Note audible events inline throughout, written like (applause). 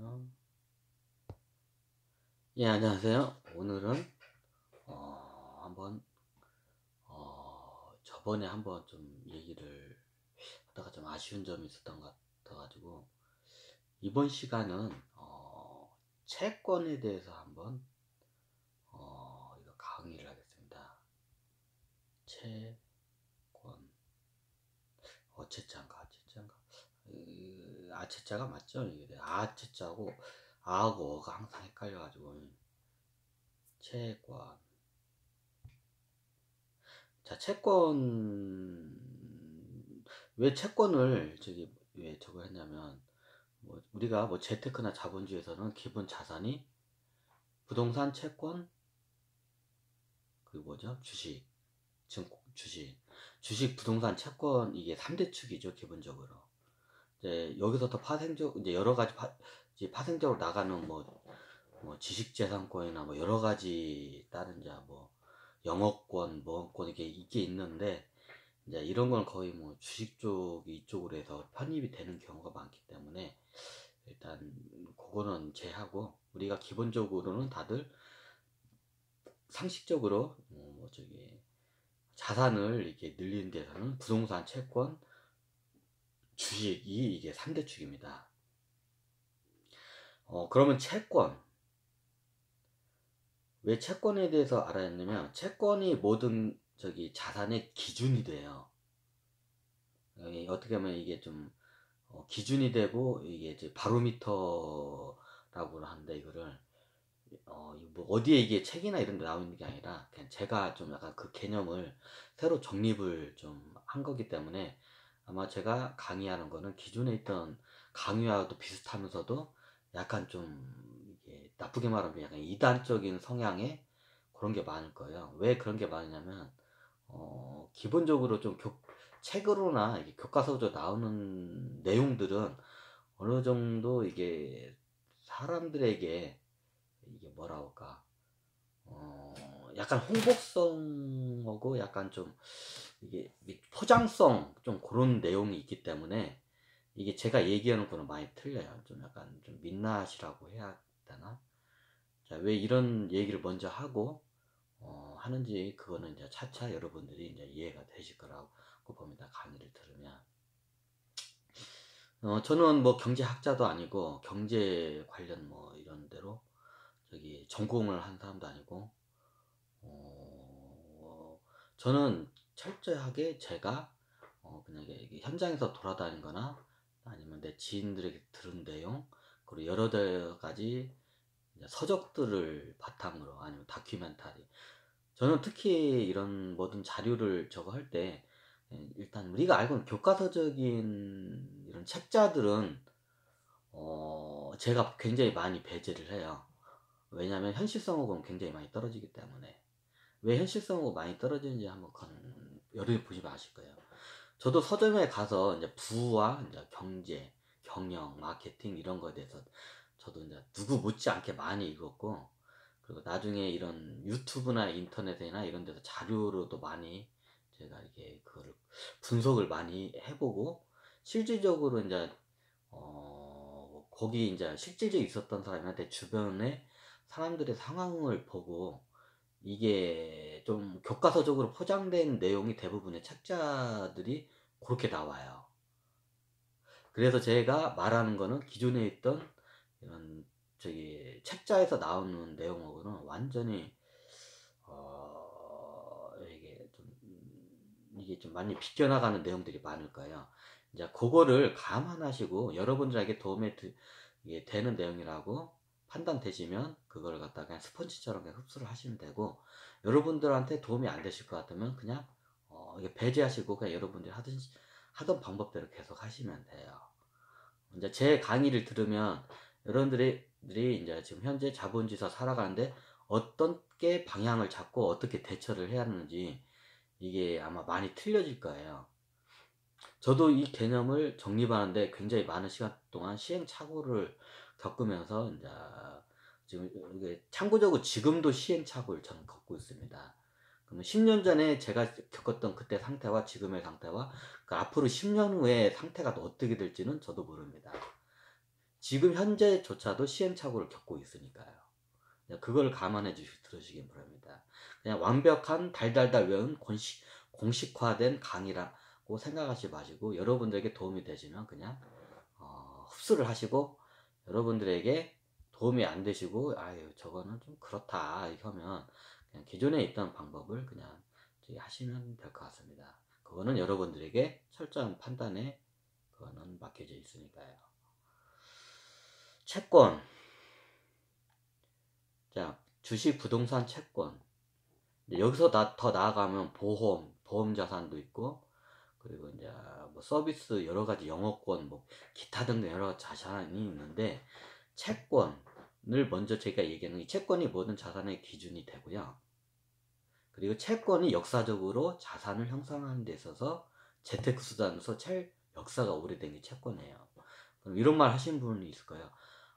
잠시요 예, 안녕하세요. 오늘은, 어, 한번, 어, 저번에 한번 좀 얘기를 하다가 좀 아쉬운 점이 있었던 것 같아가지고, 이번 시간은, 어, 채권에 대해서 한번, 어, 이거 강의를 하겠습니다. 채권, 어채장가 아채자가 맞죠? 이게 아채자고 아하고 어가 항상 헷갈려가지고 채권 자 채권 왜 채권을 저기 왜 저거 했냐면 뭐 우리가 뭐 재테크나 자본주에서는 기본 자산이 부동산 채권 그 뭐죠 주식 증권 주식 주식 부동산 채권 이게 3대 축이죠 기본적으로 이제 여기서더 파생적 이제 여러 가지 파, 이제 파생적으로 나가는 뭐, 뭐 지식재산권이나 뭐 여러 가지 다른 자 뭐 영어권, 뭐권 이게 있게 있는데 이제 이런 건 거의 뭐 주식 쪽이 이쪽으로 해서 편입이 되는 경우가 많기 때문에 일단 그거는 제하고 우리가 기본적으로는 다들 상식적으로 뭐 저기 자산을 이렇게 늘리는 데서는 부동산, 채권, 주식, 이 이게 3대 축입니다. 어, 그러면 채권. 왜 채권에 대해서 알아야 했냐면, 채권이 모든 저기 자산의 기준이 돼요. 어떻게 하면 이게 좀 어, 기준이 되고, 이게 이제 바로미터라고 하는데, 이거를. 어, 뭐 어디에 이게 책이나 이런 데 나오는 게 아니라, 그냥 제가 좀 약간 그 개념을 새로 정립을 좀 한 거기 때문에, 아마 제가 강의하는 거는 기존에 있던 강의와도 비슷하면서도 약간 좀 이게 나쁘게 말하면 약간 이단적인 성향의 그런 게 많을 거예요. 왜 그런 게많냐면 어, 기본적으로 좀 교, 책으로나 교과서로 나오는 내용들은 어느 정도 이게 사람들에게 이게 뭐라 할까 어, 약간 홍보성하고 약간 좀 이게 포장성 좀 그런 내용이 있기 때문에 이게 제가 얘기하는 거는 많이 틀려요. 좀 약간 좀 민낯이라고 해야 되나? 자, 왜 이런 얘기를 먼저 하고 어, 하는지 그거는 이제 차차 여러분들이 이제 이해가 되실 거라고 봅니다. 강의를 들으면. 어, 저는 뭐 경제학자도 아니고 경제 관련 뭐 이런 데로 저기 전공을 한 사람도 아니고 어, 저는 철저하게 제가 어 그냥 이게 현장에서 돌아다니거나 아니면 내 지인들에게 들은 내용 그리고 여러 가지 서적들을 바탕으로 아니면 다큐멘터리 저는 특히 이런 모든 자료를 저거 할때 예, 일단 우리가 알고 있는 교과서적인 이런 책자들은 어 제가 굉장히 많이 배제를 해요 왜냐하면 현실성하고는 굉장히 많이 떨어지기 때문에 왜 현실성하고 많이 떨어지는지 한번 여름에 보시면 아실 거예요. 저도 서점에 가서 이제 부와 이제 경제, 경영, 마케팅 이런 거에 대해서 저도 이제 누구 못지않게 많이 읽었고 그리고 나중에 이런 유튜브나 인터넷이나 이런 데서 자료로도 많이 제가 이게 그거 분석을 많이 해보고 실질적으로 이제 어 거기 이제 실질적 있었던 사람한테 주변에 사람들의 상황을 보고 이게 좀 교과서적으로 포장된 내용이 대부분의 책자들이 그렇게 나와요. 그래서 제가 말하는 거는 기존에 있던 이런 저기 책자에서 나오는 내용하고는 완전히 어 이게 좀 이게 좀 많이 비껴나가는 내용들이 많을 거예요. 이제 그거를 감안하시고 여러분들에게 도움이 되는 내용이라고 판단되시면 그걸 갖다 그냥 스펀지처럼 그냥 흡수를 하시면 되고 여러분들한테 도움이 안 되실 것 같으면 그냥 어, 배제하시고 그냥 여러분들이 하던 하던 방법대로 계속 하시면 돼요. 이제 제 강의를 들으면 여러분들이 이제 지금 현재 자본주의사 살아가는데 어떻게 방향을 잡고 어떻게 대처를 해야 하는지 이게 아마 많이 틀려질 거예요. 저도 이 개념을 정립하는데 굉장히 많은 시간 동안 시행착오를 겪으면서 이제 아, 지금 이게 참고적으로 지금도 시행착오를 저는 겪고 있습니다. 그러 10년 전에 제가 겪었던 그때 상태와 지금의 상태와 그 앞으로 10년 후의 상태가 어떻게 될지는 저도 모릅니다. 지금 현재조차도 시행착오를 겪고 있으니까요. 그걸 감안해 주시, 들으시기 바랍니다. 그냥 완벽한 달달달 외운 공식, 공식화된 강의라고 생각하지 마시고 여러분들에게 도움이 되시면 그냥 어, 흡수를 하시고 여러분들에게 도움이 안 되시고 아유 저거는 좀 그렇다 이렇게 하면 그냥 기존에 있던 방법을 그냥 하시면 될 것 같습니다. 그거는 여러분들에게 철저한 판단에 그거는 맡겨져 있으니까요. 채권 자 주식 부동산 채권 여기서 나, 더 나아가면 보험 보험자산도 있고 그리고 이제 뭐 서비스 여러 가지 영어권 뭐 기타 등등 여러 가지 자산이 있는데 채권을 먼저 제가 얘기하는 이 채권이 모든 자산의 기준이 되고요. 그리고 채권이 역사적으로 자산을 형성하는 데 있어서 재테크 수단으로서 채 역사가 오래된 게 채권이에요. 그럼 이런 말 하신 분이 있을 거예요.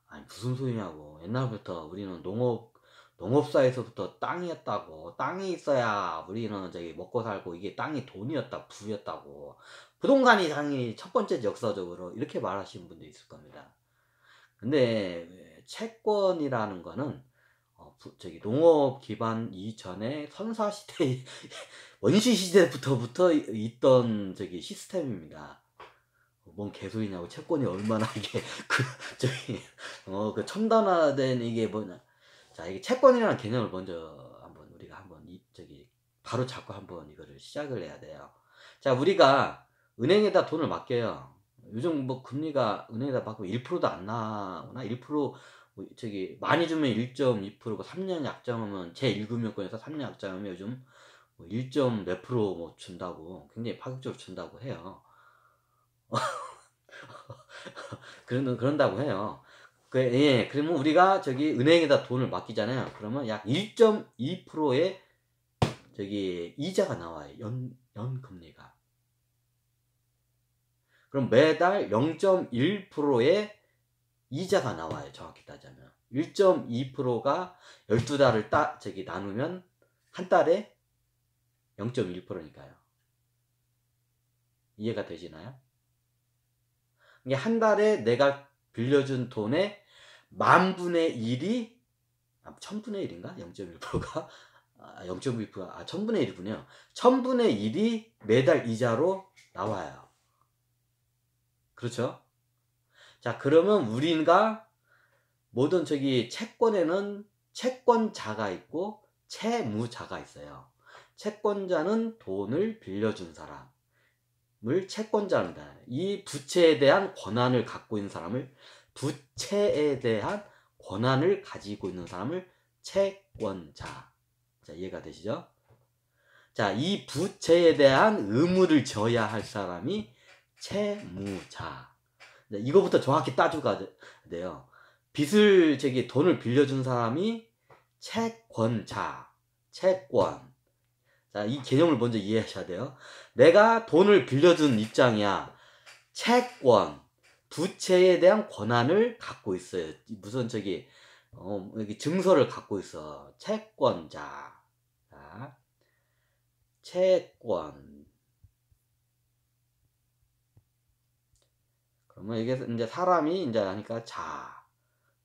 아니 무슨 소리냐고 옛날부터 우리는 농업 농업사에서부터 땅이었다고 땅이 있어야 우리는 저기 먹고 살고 이게 땅이 돈이었다 부였다고 부동산이 당연히 첫 번째 역사적으로 이렇게 말하시는 분도 있을 겁니다. 근데 채권이라는 거는 어, 부, 저기 농업 기반 이전에 선사 시대 (laughs) 원시 시대부터부터 있던 저기 시스템입니다. 뭔 개소리냐고 채권이 얼마나 이게 (laughs) 그 저기 어 그 첨단화된 이게 뭐냐 자, 이게 채권이라는 개념을 먼저 한번 우리가 한번 이, 저기 바로 잡고 한번 이거를 시작을 해야 돼요. 자, 우리가 은행에다 돈을 맡겨요. 요즘 뭐 금리가 은행에다 받고 1%도 안 나오나 1% 뭐 저기 많이 주면 1.2%고 3년 약정하면 제 1금융권에서 3년 약정하면 요즘 1몇 뭐 프로 뭐 준다고 굉장히 파격적으로 준다고 해요. (laughs) 그런 그런다고 해요. 그, 예, 그러면 우리가 저기 은행에다 돈을 맡기잖아요. 그러면 약 1.2%의 저기 이자가 나와요. 연, 연 금리가. 그럼 매달 0.1%의 이자가 나와요. 정확히 따지면. 1.2%가 12달을 따, 저기 나누면 한 달에 0.1%니까요. 이해가 되시나요? 이게 한 달에 내가 빌려준 돈의 만 분의 1이 아, 천분의 1인가? 0.1%가 아, 0 1 아, 천분의 1이군요. 천분의 1이 매달 이자로 나와요. 그렇죠? 자, 그러면 우리가 모든 저기 채권에는 채권자가 있고 채무자가 있어요. 채권자는 돈을 빌려준 사람을 채권자입니다. 이 부채에 대한 권한을 갖고 있는 사람을 부채에 대한 권한을 가지고 있는 사람을 채권자. 자, 이해가 되시죠? 자, 이 부채에 대한 의무를 져야 할 사람이 채무자. 네, 이거부터 정확히 따져가 돼요. 빚을 저기 돈을 빌려준 사람이 채권자, 채권. 자, 이 개념을 먼저 이해하셔야 돼요. 내가 돈을 빌려준 입장이야. 채권. 부채에 대한 권한을 갖고 있어요. 무슨 저기 어, 여기 증서를 갖고 있어. 채권자. 자, 채권. 그러면 이게 이제 사람이 이제 하니까 자.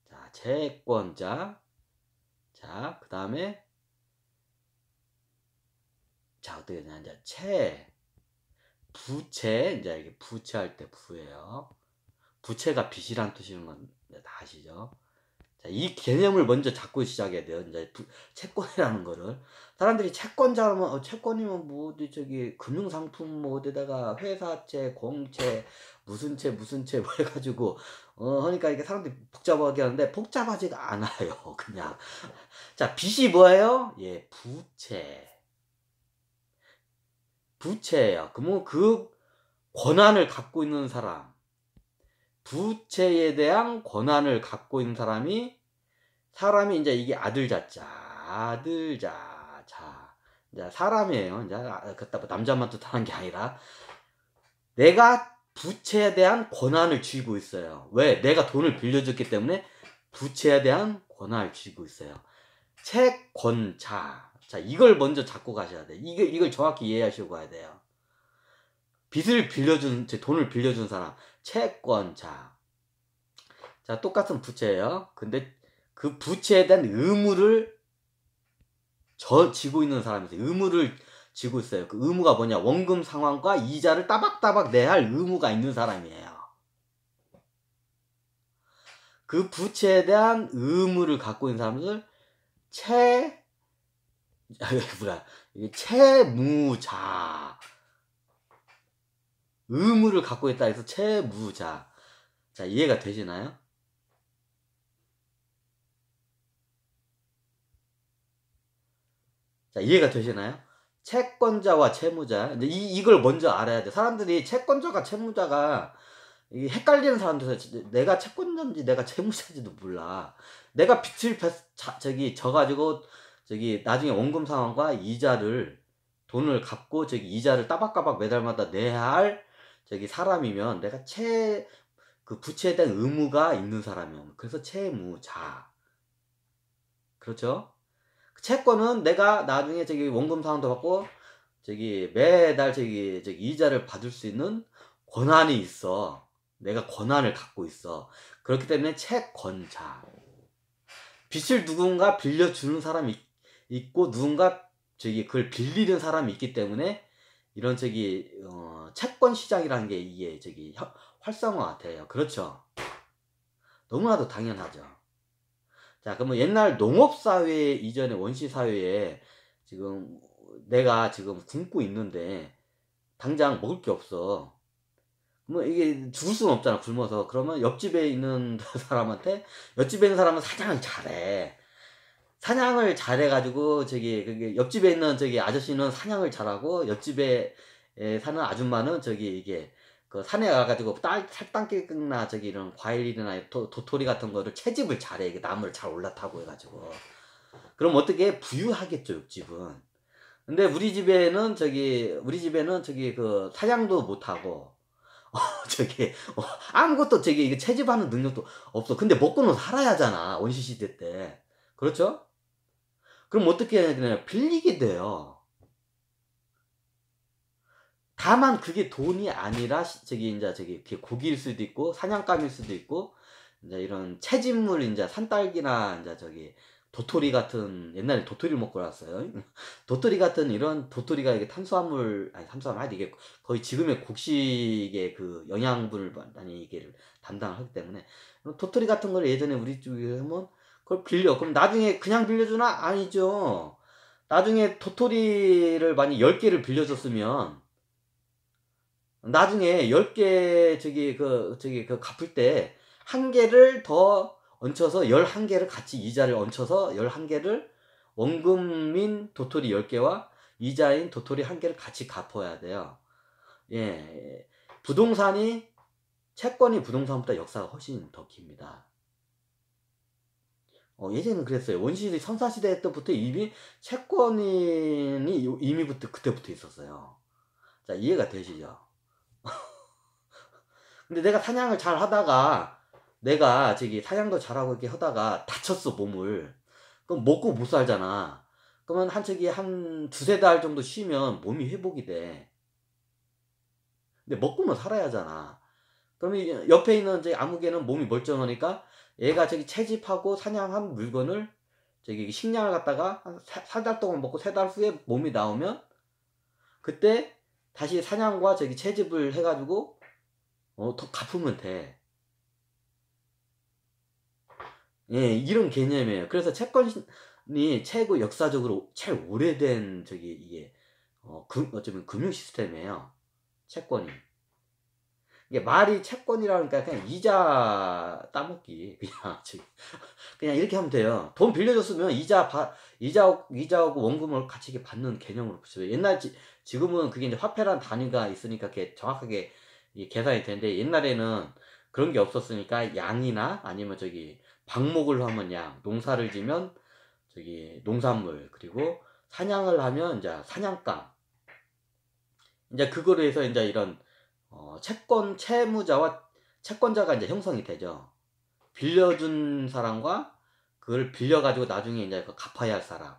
자, 채권자. 자, 그 다음에 자, 어떻게 되냐. 이제 채. 부채. 이제 이게 부채할 때 부예요. 부채가 빚이란 뜻인 건다 아시죠? 자, 이 개념을 먼저 잡고 시작해야 돼요. 이제 부, 채권이라는 거를 사람들이 채권자면 어, 채권이면 뭐 어디 저기 금융 상품 뭐 어디다가 회사채, 공채, 무슨 채 무슨 채뭐 해가지고 어 하니까 이게 사람들이 복잡하게 하는데 복잡하지가 않아요. (laughs) 그냥 자 빚이 뭐예요? 예 부채 부채예요. 그러면 그 권한을 갖고 있는 사람 부채에 대한 권한을 갖고 있는 사람이 사람이 이제 이게 아들자자 아들자자 이제 사람이에요. 이제 아, 그따 남자만 뜻하는 게 아니라 내가 부채에 대한 권한을 쥐고 있어요. 왜? 내가 돈을 빌려줬기 때문에 부채에 대한 권한을 쥐고 있어요. 채권자. 자, 이걸 먼저 잡고 가셔야 돼. 이게, 이걸 정확히 이해하시고 가야 돼요. 빚을 빌려준, 제 돈을 빌려준 사람. 채권자. 자, 똑같은 부채예요. 근데 그 부채에 대한 의무를 저 지고 있는 사람이세 의무를 지고 있어요. 그 의무가 뭐냐? 원금 상환과 이자를 따박따박 내야 할 의무가 있는 사람이에요. 그 부채에 대한 의무를 갖고 있는 사람들 채 (laughs) 뭐야? 채무자. 의무를 갖고 있다 해서 채무자. 자, 이해가 되시나요? 자, 이해가 되시나요? 채권자와 채무자. 이제 이, 이걸 먼저 알아야 돼. 사람들이 채권자가 채무자가 이 헷갈리는 사람들에서 내가 채권자인지 내가 채무자인지도 몰라. 내가 빚을 배, 자, 저기 져가지고 저기 나중에 원금 상환과 이자를 돈을 갚고 저기 이자를 따박따박 매달마다 내야 할 저기 사람이면 내가 채 그 부채에 대한 의무가 있는 사람이면 그래서 채무자 그렇죠? 그 채권은 내가 나중에 저기 원금 상황도 받고 저기 매달 저기 저기 이자를 받을 수 있는 권한이 있어. 내가 권한을 갖고 있어. 그렇기 때문에 채권자. 빚을 누군가 빌려주는 사람이 있고 누군가 저기 그걸 빌리는 사람이 있기 때문에 이런 저기 어, 채권 시장이라는 게 이게 저기 활성화 돼요. 그렇죠? 너무나도 당연하죠. 자, 그러면 옛날 농업 사회 이전에 원시 사회에 지금 내가 지금 굶고 있는데 당장 먹을 게 없어. 뭐 이게 죽을 수는 없잖아 굶어서 그러면 옆집에 있는 (laughs) 사람한테 옆집에 있는 사람은 사장을 잘해 사냥을 잘해가지고 저기 옆집에 있는 저기 아저씨는 사냥을 잘하고 옆집에 사는 아줌마는 저기 이게 그 산에 가가지고 딸 살땅기나 저기 이런 과일이나 도, 도토리 같은 거를 채집을 잘해 이게 나무를 잘 올라타고 해가지고 그럼 어떻게 부유하겠죠 옆집은 근데 우리 집에는 저기 우리 집에는 저기 그 사냥도 못하고 (laughs) 어, 저기 어, 아무것도 저기 이게 채집하는 능력도 없어 근데 먹고는 살아야 하잖아 원시시대 때 그렇죠 그럼 어떻게 해야 되나요? 빌리게 돼요. 다만 그게 돈이 아니라 저기 이제 저기 고기일 수도 있고 사냥감일 수도 있고 이제 이런 채집물 이제 산딸기나 이제 저기 도토리 같은 옛날에 도토리를 먹고 왔어요. (laughs) 도토리 같은 이런 도토리가 이게 탄수화물 아니 탄수화물 아니 이게 거의 지금의 곡식의 그 영양분을 많이 이게 담당하기 때문에 도토리 같은 걸 예전에 우리 쪽에 하면 그걸 빌려. 그럼 나중에 그냥 빌려주나? 아니죠. 나중에 도토리를 많이 10개를 빌려줬으면 나중에 10개 저기 그 저기 그 갚을 때 한 개를 더 얹혀서 11개를 같이 이자를 얹혀서 11개를 원금인 도토리 10개와 이자인 도토리 1개를 같이 갚아야 돼요. 예. 부동산이 채권이 부동산보다 역사가 훨씬 더 깁니다. 어, 예전에는 그랬어요. 원시대, 선사시대 때부터 이미 채권인이 이미부터, 그때부터 있었어요. 자, 이해가 되시죠? (laughs) 근데 내가 사냥을 잘 하다가, 내가 저기 사냥도 잘하고 이렇게 하다가 다쳤어, 몸을. 그럼 먹고 못 살잖아. 그러면 한 척이 한 두세 달 정도 쉬면 몸이 회복이 돼. 근데 먹고는 살아야 하잖아. 그러면 옆에 있는 이제 아무개는 몸이 멀쩡하니까 얘가 저기 채집하고 사냥한 물건을 저기 식량을 갖다가 한 사달 동안 먹고 3달 후에 몸이 나오면 그때 다시 사냥과 저기 채집을 해가지고 어, 더 갚으면 돼. 예, 이런 개념이에요. 그래서 채권이 최고 역사적으로 제일 오래된 저기 이게 어, 금, 어쩌면 금융 시스템이에요. 채권이. 이게 말이 채권이라니까 그냥 이자 따먹기 그냥 지금 (laughs) 그냥 이렇게 하면 돼요. 돈 빌려줬으면 이자 바, 이자 이자하고 원금을 같이 이렇게 받는 개념으로 붙여요. 옛날 지, 지금은 그게 이제 화폐란 단위가 있으니까 이게 정확하게 계산이 되는데 옛날에는 그런 게 없었으니까 양이나 아니면 저기 방목을 하면 양, 농사를 지면 저기 농산물 그리고 사냥을 하면 이제 사냥감 이제 그거로 해서 이제 이런 어, 채권 채무자와 채권자가 이제 형성이 되죠. 빌려준 사람과 그걸 빌려가지고 나중에 이제 그 갚아야 할 사람.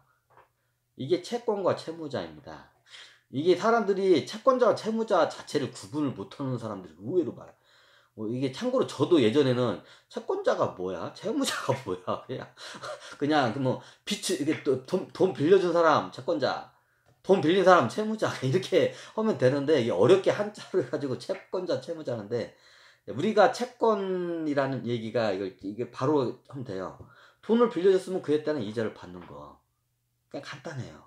이게 채권과 채무자입니다. 이게 사람들이 채권자와 채무자 자체를 구분을 못하는 사람들이 의외로 많아뭐 이게 참고로 저도 예전에는 채권자가 뭐야? 채무자가 (laughs) 뭐야? 그냥, 그냥, 뭐, 빚을, 이게 또 돈, 돈 빌려준 사람, 채권자. 돈 빌린 사람 채무자 (laughs) 이렇게 하면 되는데 이게 어렵게 한자를 가지고 채권자 채무자인데 우리가 채권이라는 얘기가 이게 바로 하면 돼요. 돈을 빌려줬으면 그에 따른 이자를 받는 거. 그냥 간단해요.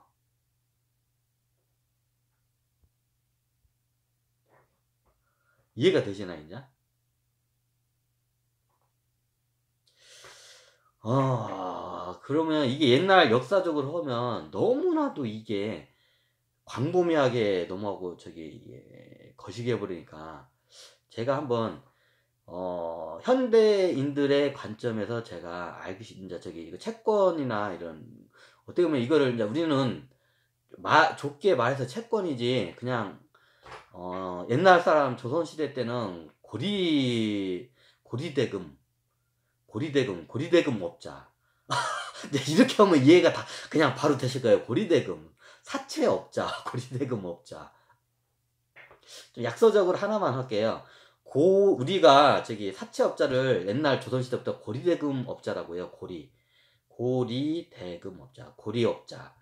이해가 되시나요, 이제? 아, 그러면 이게 옛날 역사적으로 하면 너무나도 이게 광범위하게 너무하고 저기 예, 거시기해 버리니까 제가 한번 어, 현대인들의 관점에서 제가 알기 진은 저기 이거 채권이나 이런 어떻게 보면 이거를 이제 우리는 마, 좁게 말해서 채권이지 그냥 어, 옛날 사람 조선 시대 때는 고리 고리대금 고리대금 고리대금 업자 (laughs) 이렇게 하면 이해가 다 그냥 바로 되실 거예요 고리대금 사채업자, (laughs) 고리대금업자. 좀 약서적으로 하나만 할게요. 고, 우리가 저기 사채업자를 옛날 조선시대부터 고리대금업자라고 해요. 고리. 고리대금업자, 고리업자,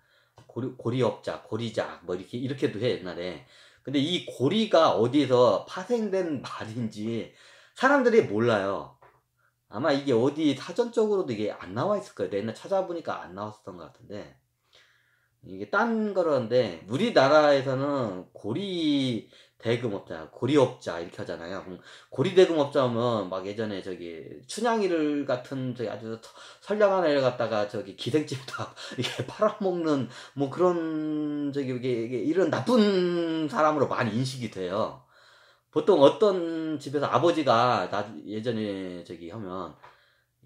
고리, 고리업자, 고리자, 뭐 이렇게, 이렇게도 해, 옛날에. 근데 이 고리가 어디에서 파생된 (laughs) 말인지 사람들이 몰라요. 아마 이게 어디 사전적으로도 이게 안 나와 있을 거예요. 옛날 찾아보니까 안 나왔었던 것 같은데. 이게 딴 거라는데 우리나라에서는 고리 대금업자, 고리업자 이렇게 하잖아요. 고리 대금업자 하면 막 예전에 저기 춘향이를 같은 저기 아주 선량한 애를 갖다가 저기 기생집에다 (laughs) 이게 팔아먹는 뭐 그런 저기 이게, 이게 이런 나쁜 사람으로 많이 인식이 돼요. 보통 어떤 집에서 아버지가 나 예전에 저기 하면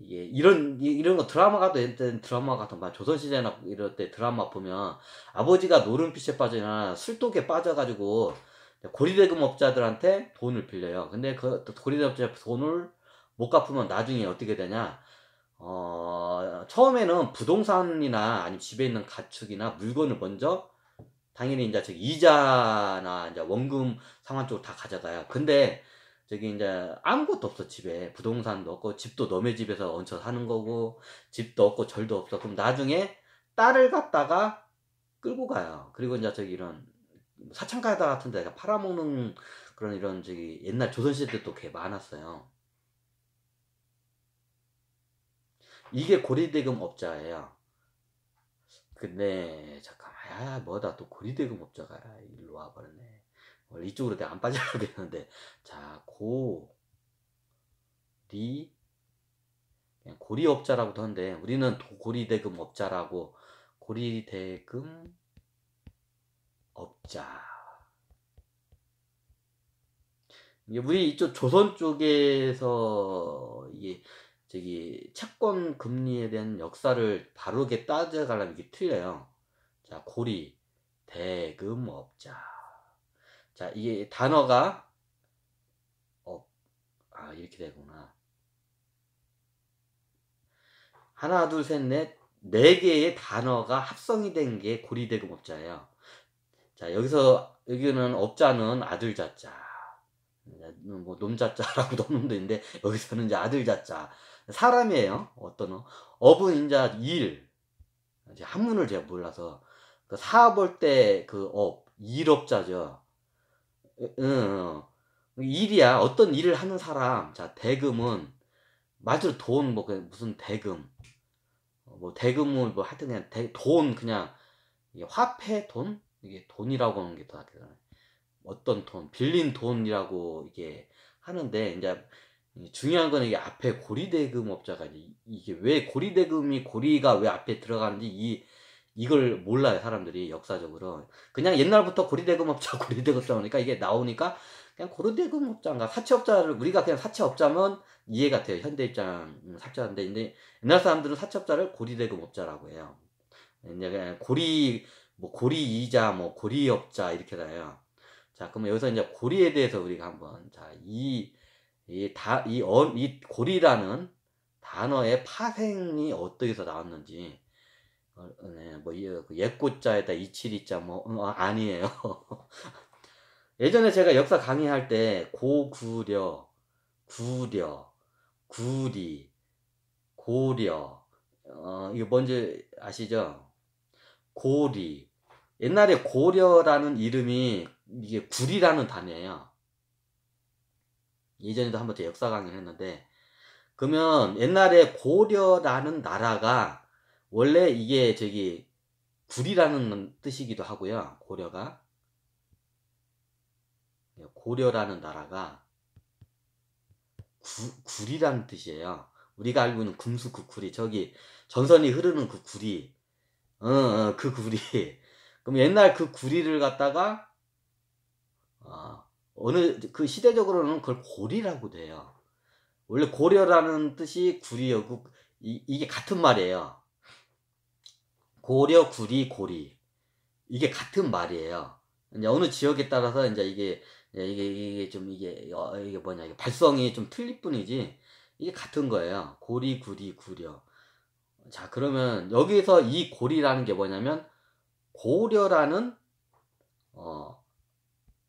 이게 예, 이런 이런 거 드라마가도 옛날 드라마 같은 막 조선 시대나 이럴 때 드라마 보면 아버지가 노름빛에 빠지나 술독에 빠져가지고 고리대금업자들한테 돈을 빌려요. 근데 그 고리대금업자 돈을 못 갚으면 나중에 어떻게 되냐? 어 처음에는 부동산이나 아니면 집에 있는 가축이나 물건을 먼저 당연히 이제 이자나 이제 원금 상환 쪽으로 다 가져가요. 근데 저기 이제 아무것도 없어 집에 부동산도 없고 집도 너네 집에서 얹혀 사는 거고 집도 없고 절도 없어 그럼 나중에 딸을 갖다가 끌고 가요 그리고 이제 저기 이런 사창가다 같은 데 팔아먹는 그런 이런 저기 옛날 조선시대 때도 꽤 많았어요 이게 고리대금 업자예요 근데 잠깐만 야 아, 뭐다 또 고리대금 업자가 일로 와버렸네 원래 어, 이쪽으로 내안 빠져야 되는데 자고리 그냥 고리업자라고도 한데 우리는 고리대금 업자라고 고리대금 업자 우리 이쪽 조선 쪽에서 이게 저기 채권 금리에 대한 역사를 바르게 따져가려면 이게 틀려요. 자 고리 대금업자 자, 이게 단어가 어, 아 이렇게 되구나. 하나, 둘, 셋, 넷, 네 개의 단어가 합성이 된 게 고리대금업자예요. 자, 여기서 여기는 업자는 아들자자. 뭐, 뭐 놈자자라고 넣는 데 있는데 여기서는 이제 아들자자 사람이에요 어떤 어. 업은 이제 일 이제 한문을 제가 몰라서 그러니까 사업 할때그 업 일업자죠 응, 일이야. 어떤 일을 하는 사람. 자, 대금은 마저 돈, 뭐, 무슨 대금. 어, 뭐, 대금은 뭐, 하여튼 그냥 대, 돈, 그냥, 이게 화폐 돈? 이게 돈이라고 하는 게 더 낫겠잖아요. 어떤 돈, 빌린 돈이라고 이게 하는데, 이제 중요한 건 이게 앞에 고리대금업자가 이제 이게 왜 고리대금이 고리가 왜 앞에 들어가는지 이 이걸 몰라요 사람들이 역사적으로 그냥 옛날부터 고리대금업자 (laughs) 고리대금업자 그러니까 이게 나오니까 그냥 고리대금업자인가 사채업자를 우리가 그냥 사채업자면 이해가 돼요 현대 입장 음, 사채업자인데 근데 옛날 사람들은 사채업자를 고리대금업자라고 해요 이제 고리 뭐 고리이자 뭐 고리업자 이렇게 나요 자 그러면 여기서 이제 고리에 대해서 우리가 한번 자이 이 다 이 어 이 고리라는 단어의 파생이 어떻게서 나왔는지 어, 네, 뭐, 그 옛꽃자에다 이칠이자 뭐, 어, 아니에요. (laughs) 예전에 제가 역사 강의할 때, 고구려, 구려, 구리, 고려, 어, 이거 뭔지 아시죠? 고리. 옛날에 고려라는 이름이 이게 구리라는 단어예요. 예전에도 한 번 더 역사 강의를 했는데, 그러면 옛날에 고려라는 나라가 원래 이게 저기 구리라는 뜻이기도 하고요. 고려가 네, 고려라는 나라가 구, 구리라는 뜻이에요. 우리가 알고 있는 금수 그 구리 저기 전선이 흐르는 그 구리 어, 어, 그 구리 (laughs) 그럼 옛날 그 구리를 갖다가 어, 어느 그 시대적으로는 그걸 고리라고 돼요. 원래 고려라는 뜻이 구리여고 이게 같은 말이에요. 고려, 구리, 고리. 이게 같은 말이에요. 이제 어느 지역에 따라서 이제 이게, 이게, 이게 좀 이게, 어, 이게 뭐냐, 이게 발성이 좀 틀릴 뿐이지, 이게 같은 거예요. 고리, 구리, 구려. 자, 그러면 여기서 이 고리라는 게 뭐냐면, 고려라는, 어,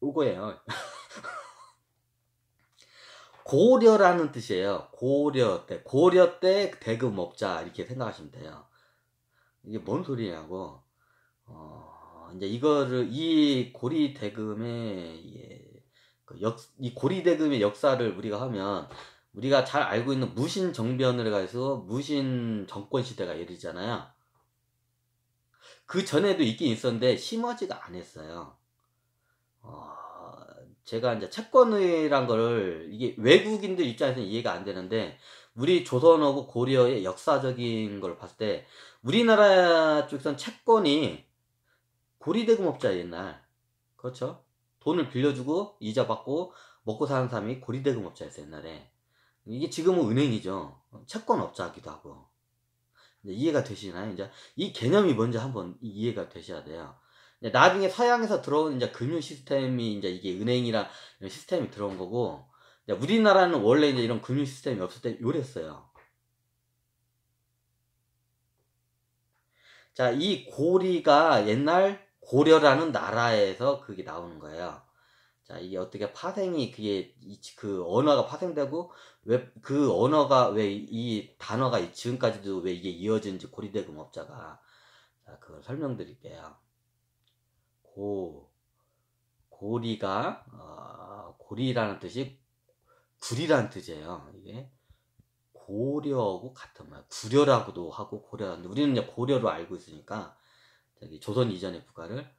요거예요. (laughs) 고려라는 뜻이에요. 고려 때, 고려 때 대금 먹자 이렇게 생각하시면 돼요. 이게 뭔 소리냐고 어, 이제 이거를 이 고리 대금의 그 역, 이 고리 대금의 역사를 우리가 하면 우리가 잘 알고 있는 무신 정변을 가해서 무신 정권 시대가 예를잖아요. 그 전에도 있긴 있었는데 심하지가 않았어요. 어, 제가 이제 채권의란 거를 이게 외국인들 입장에서는 이해가 안 되는데 우리 조선하고 고려의 역사적인 걸 봤을 때 우리나라 쪽에선 채권이 고리대금업자 옛날 그렇죠 돈을 빌려주고 이자 받고 먹고 사는 사람이 고리대금업자였어 옛날에 이게 지금은 은행이죠 채권업자기도 하고 이해가 되시나요 이제 이 개념이 먼저 한번 이해가 되셔야 돼요 나중에 서양에서 들어온 이제 금융 시스템이 이제 이게 은행이라 시스템이 들어온 거고 우리나라는 원래 이제 이런 금융 시스템이 없을 때 요랬어요. 자, 이 고리가 옛날 고려라는 나라에서 그게 나오는 거예요. 자, 이게 어떻게 파생이 그게 그 언어가 파생되고 왜 그 언어가 왜 이 단어가 지금까지도 왜 이게 이어진지 고리대금업자가 자, 그걸 설명드릴게요. 고 고리가 어, 고리라는 뜻이 구리란 뜻이에요. 이게 고려하고 같은 말. 구려라고도 하고 고려하는데 우리는 이제 고려로 알고 있으니까 저기 조선 이전의 국가를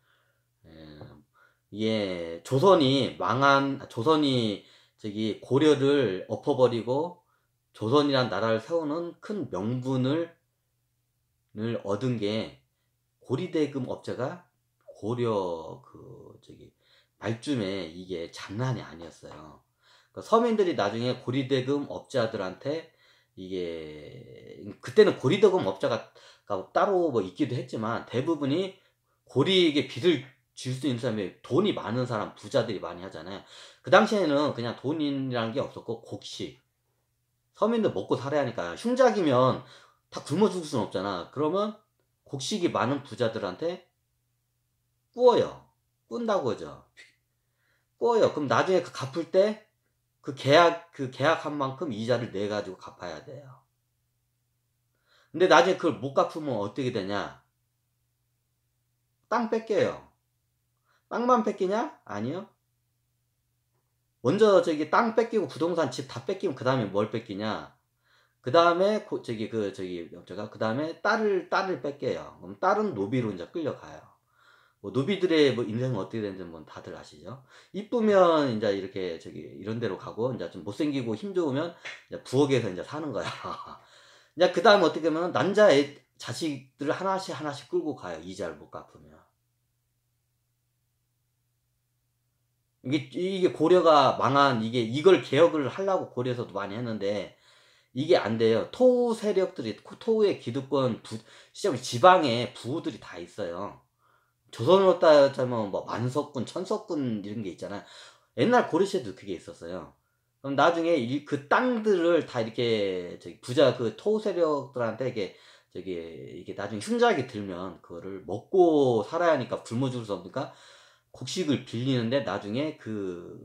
예, 조선이 망한 아, 조선이 저기 고려를 엎어버리고 조선이란 나라를 세우는 큰 명분을 을 얻은 게 고리대금 업자가 고려 그 저기 말쯤에 이게 장난이 아니었어요. 그러니까 서민들이 나중에 고리대금 업자들한테 이게 그때는 고리대금 업자가 따로 뭐 있기도 했지만 대부분이 고리에게 빚을 줄 수 있는 사람이 돈이 많은 사람 부자들이 많이 하잖아요. 그 당시에는 그냥 돈이라는 게 없었고 곡식 서민들 먹고 살아야 하니까 흉작이면 다 굶어 죽을 수는 없잖아. 그러면 곡식이 많은 부자들한테 꾸워요 꾼다고 하죠. 꾸워요 그럼 나중에 그 갚을 때그 계약 그 계약한 만큼 이자를 내 가지고 갚아야 돼요. 근데 나중에 그걸 못 갚으면 어떻게 되냐? 땅 뺏겨요. 땅만 뺏기냐? 아니요. 먼저 저기 땅 뺏기고 부동산 집 다 뺏기면 그 다음에 뭘 뺏기냐? 그 다음에 저기 그 저기 제가 그 다음에 딸을 딸을 뺏겨요. 그럼 딸은 노비로 이제 끌려가요. 뭐 노비들의 뭐 인생은 어떻게 되는지 뭐 다들 아시죠? 이쁘면 이제 이렇게 저기 이런 데로 가고 이제 좀 못생기고 힘 좋으면 이제 부엌에서 이제 사는 거야. (laughs) 이제 그 다음 어떻게 보면 남자의 자식들을 하나씩 하나씩 끌고 가요. 이자를 못 갚으면. 이게, 이게 고려가 망한, 이게, 이걸 개혁을 하려고 고려에서도 많이 했는데, 이게 안 돼요. 토우 세력들이, 토우의 기득권 부, 시장 지방에 부우들이 다 있어요. 조선으로 따지면 뭐 만석군, 천석군 이런 게 있잖아. 옛날 고려시에도 그게 있었어요. 그럼 나중에 이, 그 땅들을 다 이렇게 저기 부자 그토 세력들한테 이게 저기 이게 나중에 흉작이 들면 그거를 먹고 살아야 하니까 굶어 죽을 수 없으니까 곡식을 빌리는데 나중에 그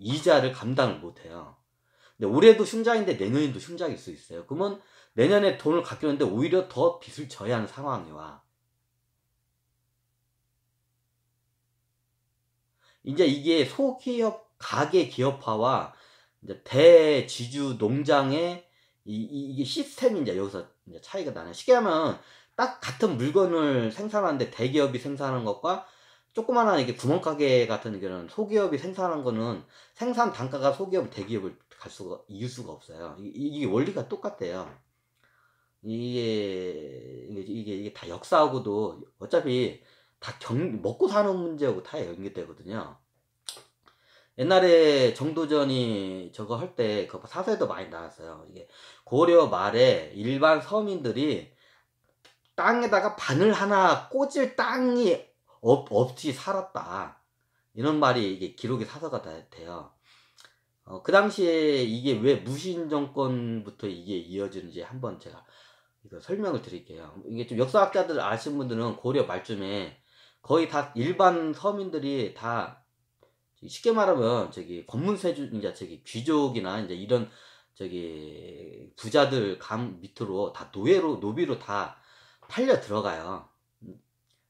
이자를 감당을 못 해요. 근데 올해도 흉작인데 내년에도 흉작일 수 있어요. 그러면 내년에 돈을 갚겠는데 오히려 더 빚을 져야 하는 상황이 와. 이제 이게 소기업 가계 기업화와 이제 대지주 농장의 이, 이, 게 시스템이 이제 여기서 이제 차이가 나네. 쉽게 하면 딱 같은 물건을 생산하는데 대기업이 생산하는 것과 조그마한 이게 구멍가게 같은 경우는 소기업이 생산한 거는 생산 단가가 소기업 대기업을 갈 수가 이길 수가 없어요. 이, 게 원리가 똑같대요. 이게, 이게 이게 다 역사하고도 어차피 다 경, 먹고 사는 문제하고 다 연계되거든요. 옛날에 정도전이 저거 할 때 그사에도 많이 나왔어요. 이게 고려 말에 일반 서민들이 땅에다가 바늘 하나 꽂을 땅이 없, 없이 살았다. 이런 말이 이게 기록에 사서가 다 돼요. 어, 그 당시에 이게 왜 무신 정권부터 이게 이어지는지 한번 제가 이거 설명을 드릴게요. 이게 좀 역사학자들 아시는 분들은 고려 말쯤에 거의 다 일반 서민들이 다 쉽게 말하면 저기 권문세주 이제 저기 귀족이나 이제 이런 저기 부자들 감 밑으로 다 노예로 노비로 다 팔려 들어가요.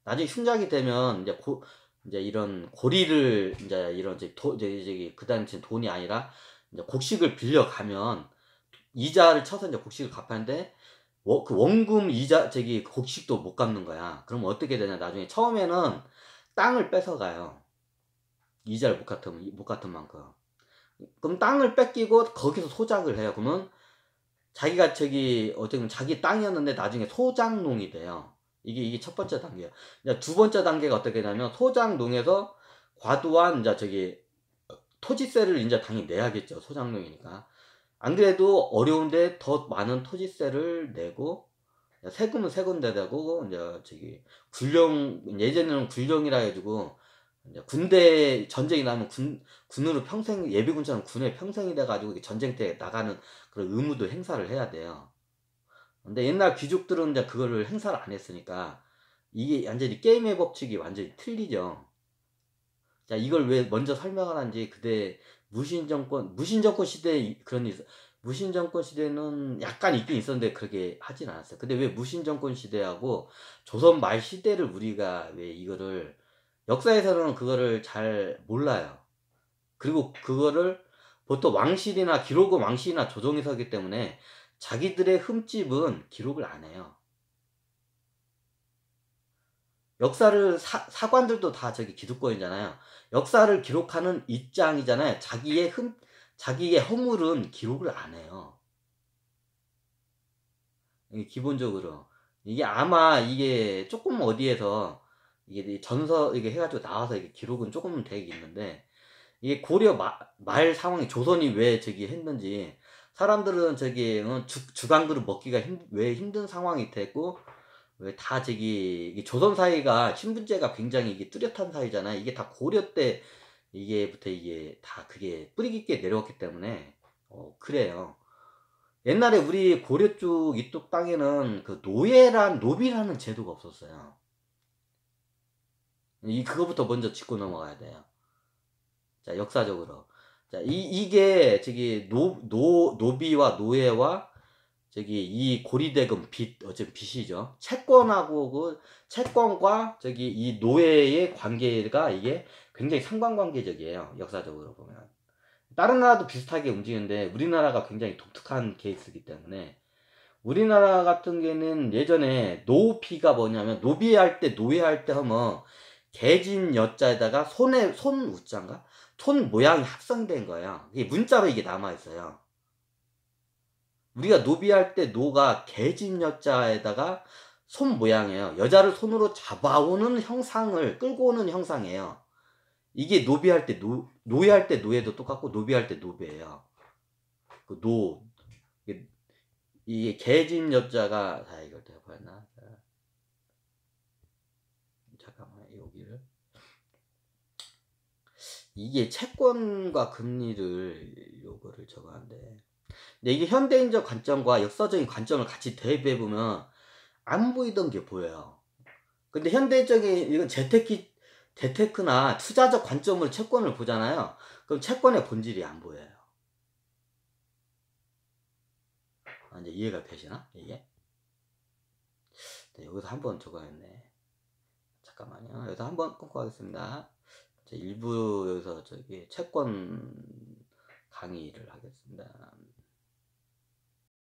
나중에 흉작이 되면 이제 고 이제 이런 고리를 이제 이런 이제 도 이제 저기 그 당시 돈이 아니라 이제 곡식을 빌려 가면 이자를 쳐서 이제 곡식을 갚았는데 그 원금 이자 저기 그 곡식도 못 갚는 거야. 그럼 어떻게 되냐? 나중에 처음에는 땅을 뺏어가요. 이자를 못 갚은 못 갚은 만큼. 그럼 땅을 뺏기고 거기서 소작을 해요. 그러면 자기가 저기 어떻게 보면 자기 땅이었는데 나중에 소작농이 돼요. 이게 이게 첫 번째 단계예요. 그러니까 두 번째 단계가 어떻게 되냐면 소작농에서 과도한 이제 저기 토지세를 이제 당연히 내야겠죠. 소작농이니까. 안 그래도 어려운데 더 많은 토지세를 내고 세금은 세금대 되고 이제 저기 군령 예전에는 군령이라 해가지고 군대 전쟁이 나면 군 군으로 평생 예비군처럼 군에 평생이 돼가지고 전쟁 때 나가는 그런 의무도 행사를 해야 돼요. 근데 옛날 귀족들은 이제 그거를 행사를 안 했으니까 이게 완전히 게임의 법칙이 완전히 틀리죠. 자, 이걸 왜 먼저 설명하는지 그대 무신정권, 무신정권 시대에 그런 일 무신정권 시대는 약간 있긴 있었는데 그렇게 하진 않았어요. 근데 왜 무신정권 시대하고 조선 말 시대를 우리가 왜 이거를 역사에서는 그거를 잘 몰라요. 그리고 그거를 보통 왕실이나 기록은 왕실이나 조정에서 하기 때문에 자기들의 흠집은 기록을 안 해요. 역사를 사, 관들도다 저기 기득권이잖아요. 역사를 기록하는 입장이잖아요. 자기의 흠, 자기의 허물은 기록을 안 해요. 기본적으로 이게 아마 이게 조금 어디에서 이게 전서 이게 해가지고 나와서 이게 기록은 조금 되긴 있는데 이게 고려 말 상황이 조선이 왜 저기 했는지 사람들은 저기 주간그릇 먹기가 힘, 왜 힘든 상황이 됐고 왜다 저기 조선 사회가 신분제가 굉장히 이게 뚜렷한 사회잖아. 이게 다 고려 때 이게부터 이게 다 그게 뿌리 깊게 내려왔기 때문에 어 그래요. 옛날에 우리 고려 쪽 이쪽 땅에는 그 노예란 노비라는 제도가 없었어요. 이 그거부터 먼저 짚고 넘어가야 돼요. 자 역사적으로 자이 이게 저기 노노 노비와 노예와 저기 이 고리대금 빚 어쨌든 빚이죠. 채권하고 그 채권과 저기 이 노예의 관계가 이게 굉장히 상관관계적이에요. 역사적으로 보면 다른 나라도 비슷하게 움직이는데 우리나라가 굉장히 독특한 케이스이기 때문에 우리나라 같은 경우는 에 예전에 노피가 뭐냐면 노비할 때 노예할 때 하면 개진 여자에다가 손에 손 우자인가 손 모양이 합성된 거예요. 문자로 이게 남아 있어요. 우리가 노비할 때 노가 개집 여자에다가 손 모양이에요. 여자를 손으로 잡아오는 형상을 끌고 오는 형상이에요. 이게 노비할 때 노, 노예할 때 노예도 똑같고 노비할 때 노비예요. 그 노, 이게, 이게 개집 여자가 다 이걸 내가 보나 잠깐만 여기를 이게 채권과 금리를 요거를 저거 한데 근데 이게 현대인적 관점과 역사적인 관점을 같이 대입해 보면 안 보이던 게 보여요. 근데 현대적인 이건 재테크 재테크나 투자적 관점으로 채권을 보잖아요. 그럼 채권의 본질이 안 보여요. 아, 이제 이해가 되시나? 이게? 네, 여기서 한 번 적어야겠네. 잠깐만요. 여기서 한번 끊고 하겠습니다. 일부 여기서 저기 채권 강의를 하겠습니다.